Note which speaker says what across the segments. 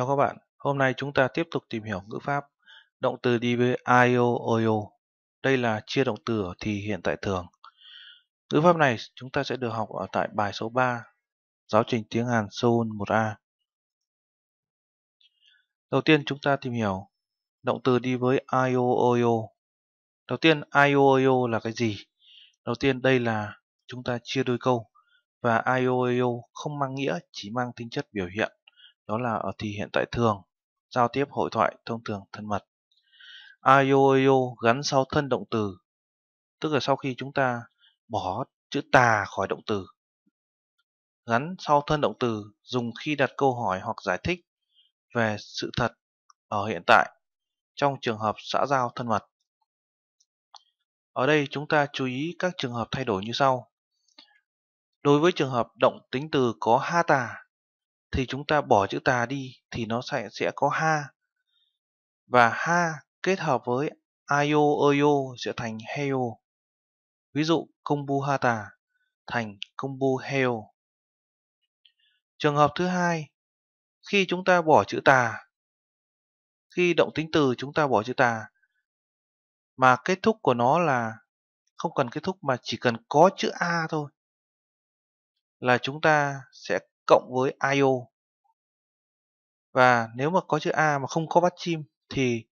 Speaker 1: Chào các bạn, hôm nay chúng ta tiếp tục tìm hiểu ngữ pháp động từ đi với io oio. Đây là chia động từ ở thì hiện tại thường. Ngữ pháp này chúng ta sẽ được học ở tại bài số 3, giáo trình tiếng Hàn Seoul 1A. Đầu tiên chúng ta tìm hiểu động từ đi với io oio. Đầu tiên io oio là cái gì? Đầu tiên đây là chúng ta chia đôi câu và io oio không mang nghĩa, chỉ mang tính chất biểu hiện đó là ở thì hiện tại thường, giao tiếp hội thoại thông thường thân mật. ayo ayo gắn sau thân động từ, tức là sau khi chúng ta bỏ chữ tà khỏi động từ. Gắn sau thân động từ dùng khi đặt câu hỏi hoặc giải thích về sự thật ở hiện tại trong trường hợp xã giao thân mật. Ở đây chúng ta chú ý các trường hợp thay đổi như sau. Đối với trường hợp động tính từ có ha tà thì chúng ta bỏ chữ tà đi thì nó sẽ sẽ có ha. Và ha kết hợp với ayo oyo sẽ thành heo. Ví dụ kombu hata thành kombu heo. Trường hợp thứ hai, khi chúng ta bỏ chữ tà, khi động tính từ chúng ta bỏ chữ tà mà kết thúc của nó là không cần kết thúc mà chỉ cần có chữ a thôi là chúng ta sẽ cộng với IO. Và nếu mà có chữ A mà không có bắt chim thì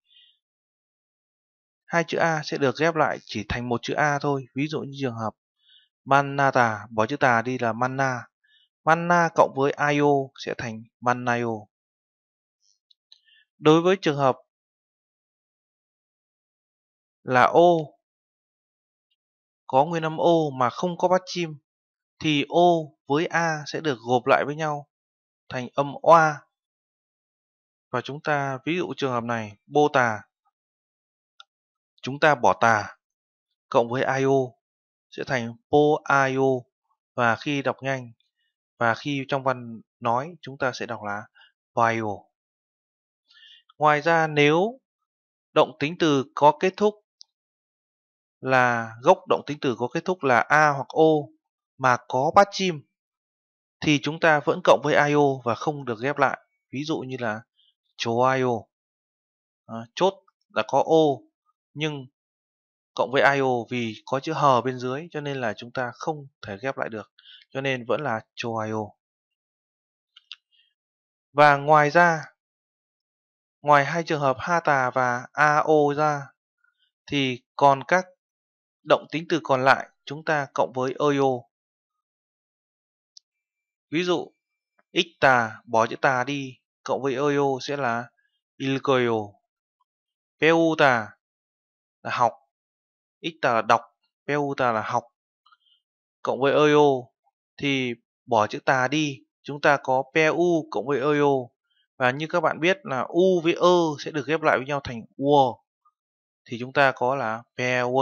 Speaker 1: hai chữ A sẽ được ghép lại chỉ thành một chữ A thôi. Ví dụ như trường hợp Manata, bỏ chữ tà đi là mana mana cộng với IO sẽ thành
Speaker 2: Mannaio. Đối với trường hợp là o có nguyên âm o mà không có bắt chim thì o với A sẽ được gộp lại với nhau thành
Speaker 1: âm oa. Và chúng ta ví dụ trường hợp này bô tà. Chúng ta bỏ tà cộng với IO sẽ thành po IO và khi đọc nhanh và khi trong văn nói chúng ta sẽ đọc là bio. Ngoài ra nếu động tính từ có kết thúc là gốc động tính từ có kết thúc là a hoặc o mà có bát chim thì chúng ta vẫn cộng với IO và không được ghép lại. Ví dụ như là chố IO. À, chốt là có O nhưng cộng với IO vì có chữ hờ bên dưới cho nên là chúng ta không thể ghép lại được. Cho nên vẫn là chố IO. Và ngoài ra ngoài hai trường hợp ha tà và AO ra thì còn các động tính từ còn lại chúng ta cộng với OYO Ví dụ, x tà bỏ chữ tà đi cộng với eo sẽ là ilkoyo. Peu tà là học, x tà là đọc, peu tà là học. Cộng với eo thì bỏ chữ tà đi, chúng ta có peu cộng với eo Và như các bạn biết là u với ơ sẽ được ghép lại với nhau thành uo. Thì chúng ta có là peu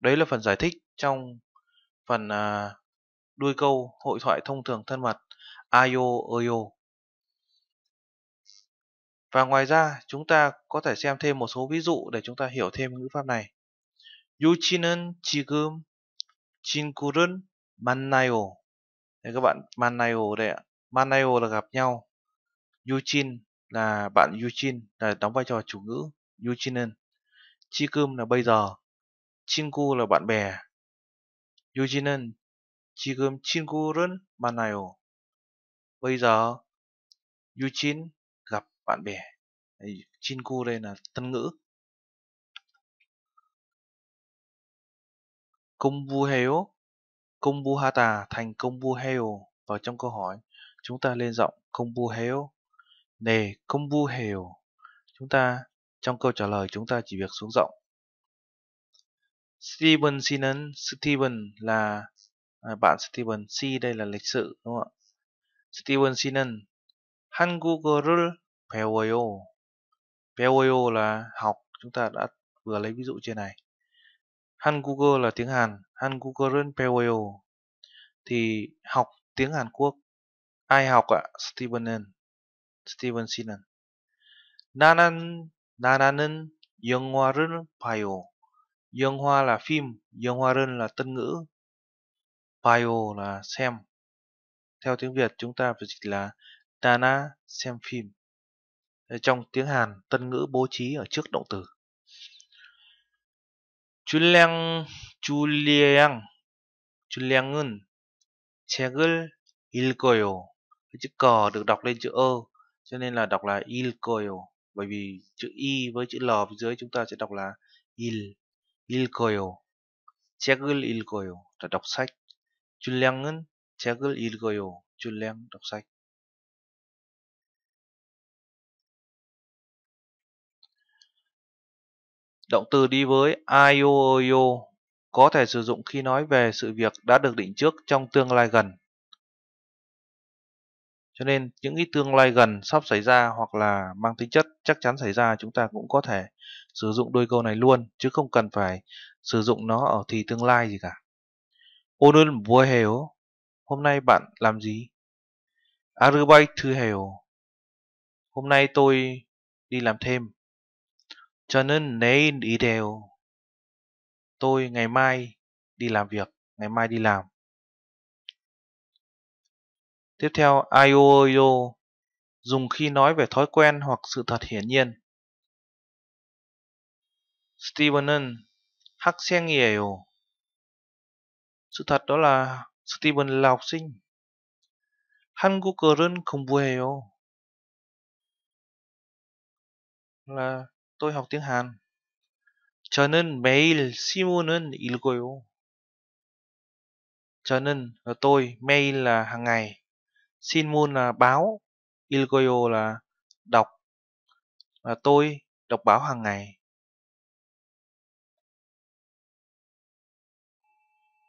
Speaker 1: Đấy là phần giải thích trong phần uh, đuôi câu hội thoại thông thường thân mật ayo oyo. Và ngoài ra, chúng ta có thể xem thêm một số ví dụ để chúng ta hiểu thêm ngữ pháp này. 유치는 지금 친구를 만나요. Đây các bạn, 만나요 đây ạ. 만나요 là gặp nhau. 유친 là bạn Yuchin là đóng vai trò chủ ngữ Yuchinen. Chikum là bây giờ. Chinku là bạn bè. Yujinen 지금 친구를 만나요.
Speaker 2: Bây giờ Yuchin gặp bạn bè. chín Chinku đây là tân ngữ. Công bu heo, công bu hata thành công bu heo vào trong câu hỏi.
Speaker 1: Chúng ta lên giọng công bu heo. Nè, công bu heo. Chúng ta trong câu trả lời chúng ta chỉ việc xuống giọng. Steven Sinan, Steven là À, bạn Steven C đây là lịch sử đúng không ạ Steven Sinan 한국어를 배워요 배워요 là học chúng ta đã vừa lấy ví dụ trên này 한국어 là tiếng Hàn 한국어를 배워요 thì học tiếng Hàn Quốc ai học ạ à? Steven Steven Sinan 나는 나나는 영화를 봐요 영화 là phim 영화는 là tân ngữ Pio là xem. Theo tiếng Việt chúng ta phải dịch là Dana xem phim. Trong tiếng Hàn, tân ngữ bố trí ở trước động từ. 줄량, 줄량, 줄량은 책을 읽어요. Cái chữ cờ được đọc lên chữ ơ, cho nên là đọc là 읽어요. Bởi vì chữ y với chữ l phía dưới chúng ta sẽ đọc là il, 읽어요. 책을
Speaker 2: 읽어요 là đọc sách. 줄량은 책을 읽어요. 줄량 đọc sách. Động từ đi với ayo oyo có thể sử dụng
Speaker 1: khi nói về sự việc đã được định trước trong tương lai gần. Cho nên những cái tương lai gần sắp xảy ra hoặc là mang tính chất chắc chắn xảy ra chúng ta cũng có thể sử dụng đôi câu này luôn chứ không cần phải sử dụng nó ở thì tương lai gì cả. 오늘 뭐 해요? Hôm nay bạn làm gì? 아르바이트 해요. Hôm nay tôi đi làm thêm. 저는 내일 일해요. Tôi ngày mai đi làm việc, ngày mai đi làm. Tiếp theo, aioyo dùng khi nói về thói quen hoặc sự thật hiển nhiên. Steven은 학생이에요.
Speaker 2: Sự thật đó là Steven là học sinh. 한국어는 공부해요. Là
Speaker 1: tôi học tiếng Hàn. 저는 매일 신문은 읽어요. 저는 tôi, 매일 là hàng ngày. 신문
Speaker 2: là báo, 읽어요 là đọc. Là tôi đọc báo hàng ngày.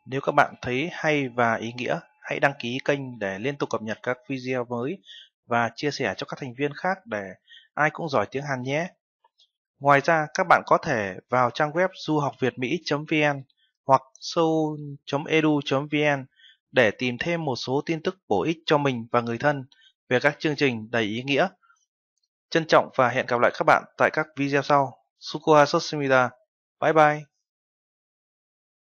Speaker 2: Nếu các bạn thấy hay và ý nghĩa, hãy đăng ký kênh để liên tục cập nhật các video
Speaker 1: mới và chia sẻ cho các thành viên khác để ai cũng giỏi tiếng Hàn nhé. Ngoài ra, các bạn có thể vào trang web duhocvietmy vn hoặc seoul.edu.vn để tìm thêm một số tin tức bổ ích cho mình và người thân về các chương trình đầy ý nghĩa. Trân trọng và hẹn gặp lại các bạn tại các video sau. Sukuha Bye bye!